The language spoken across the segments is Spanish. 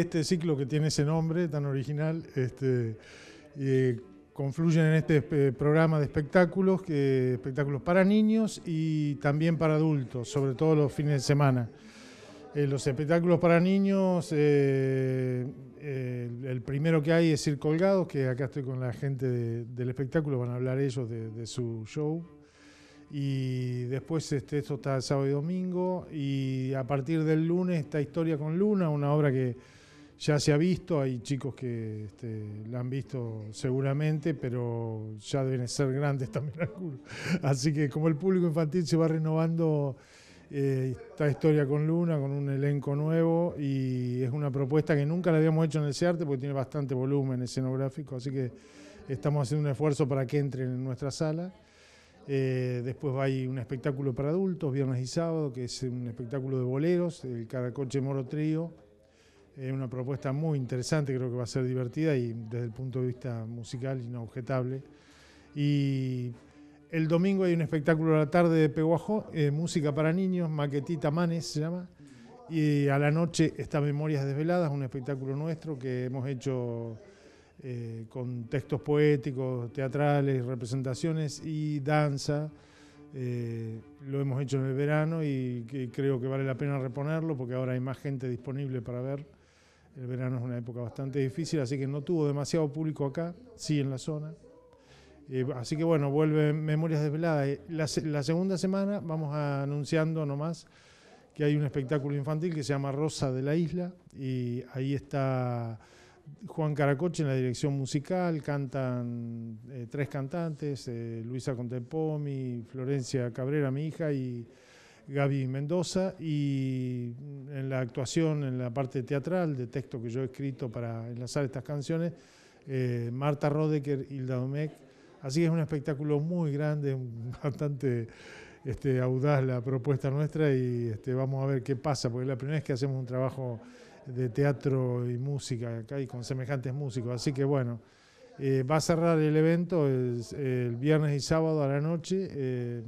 este ciclo que tiene ese nombre tan original, este, eh, confluyen en este eh, programa de espectáculos, que, espectáculos para niños y también para adultos, sobre todo los fines de semana. Eh, los espectáculos para niños, el primero que hay es Ir Colgados, que acá estoy con la gente del espectáculo, van a hablar ellos de, su show. Y después este, esto está sábado y domingo. Y a partir del lunes esta Historia con Luna, una obra que ya se ha visto, hay chicos que este, la han visto seguramente, pero ya deben ser grandes también algunos. Así que como el público infantil se va renovando eh, esta historia con Luna, con un elenco nuevo, y es una propuesta que nunca la habíamos hecho en el C-Arte porque tiene bastante volumen escenográfico, así que estamos haciendo un esfuerzo para que entren en nuestra sala. Eh, después hay un espectáculo para adultos, viernes y sábado, que es un espectáculo de boleros, el Caracoche Moro Trío es una propuesta muy interesante, creo que va a ser divertida y desde el punto de vista musical inobjetable. Y el domingo hay un espectáculo a la tarde de Peguajó, eh, música para niños, maquetita Manes se llama. Y a la noche está Memorias Desveladas, un espectáculo nuestro que hemos hecho eh, con textos poéticos, teatrales, representaciones y danza. Eh, lo hemos hecho en el verano y creo que vale la pena reponerlo porque ahora hay más gente disponible para ver. El verano es una época bastante difícil, así que no tuvo demasiado público acá, sí en la zona. Eh, así que bueno, vuelve Memorias Desveladas. Eh, la, segunda semana vamos anunciando nomás que hay un espectáculo infantil que se llama Rosa de la Isla y ahí está Juan Caracoche en la dirección musical, cantan eh, tres cantantes, Luisa Contempomi, Florencia Cabrera, mi hija, y Gaby Mendoza y en la actuación, en la parte teatral de texto que yo he escrito para enlazar estas canciones, eh, Marta Rodecker, Hilda Domecq. Así que es un espectáculo muy grande, bastante este, audaz la propuesta nuestra y este, vamos a ver qué pasa, porque la primera vez que hacemos un trabajo de teatro y música acá y con semejantes músicos. Así que bueno, eh, va a cerrar el evento el, viernes y sábado a la noche. Eh,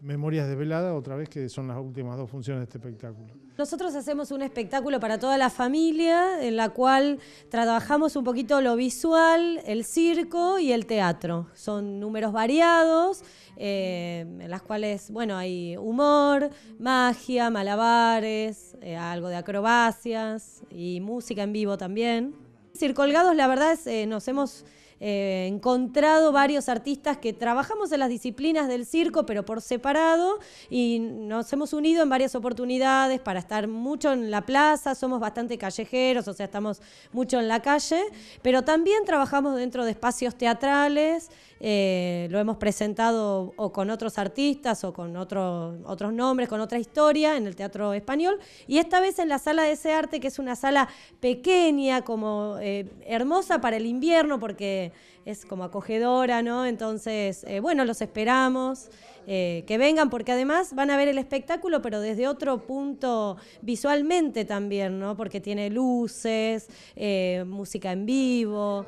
Memorias de Velada, otra vez que son las últimas dos funciones de este espectáculo. Nosotros hacemos un espectáculo para toda la familia, en la cual trabajamos un poquito lo visual, el circo y el teatro. Son números variados, eh, en las cuales, bueno, hay humor, magia, malabares, eh, algo de acrobacias y música en vivo también. Circolgados, la verdad es, eh, nos hemos ...he eh, encontrado varios artistas que trabajamos en las disciplinas del circo, pero por separado, y nos hemos unido en varias oportunidades para estar mucho en la plaza, somos bastante callejeros, o sea, estamos mucho en la calle, pero también trabajamos dentro de espacios teatrales, eh, lo hemos presentado o con otros artistas o con otro, otros nombres, con otra historia en el teatro español, y esta vez en la sala de ese arte, que es una sala pequeña, como eh, hermosa para el invierno, porque es como acogedora, ¿no? Entonces, eh, bueno, los esperamos, eh, que vengan, porque además van a ver el espectáculo, pero desde otro punto visualmente también, ¿no? Porque tiene luces, eh, música en vivo,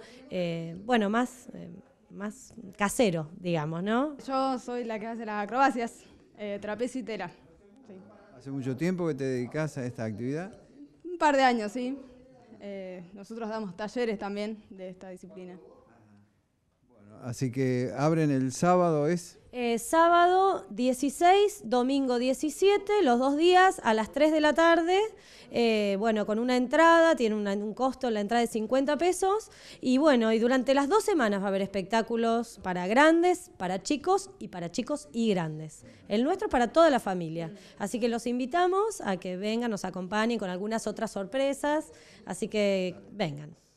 bueno, más, más casero, digamos, ¿no? Yo soy la que hace las acrobacias, trapecitera. ¿Hace mucho tiempo que te dedicas a esta actividad? Un par de años, sí. nosotros damos talleres también de esta disciplina. Así que abren el sábado, ¿es? Eh, sábado 16, domingo 17, los dos días a las 3 de la tarde. Eh, bueno, con una entrada, tiene un costo la entrada de 50 pesos. Y bueno, y durante las dos semanas va a haber espectáculos para grandes, para chicos y para chicos y grandes. El nuestro es para toda la familia. Así que los invitamos a que vengan, nos acompañen con algunas otras sorpresas. Así que vengan.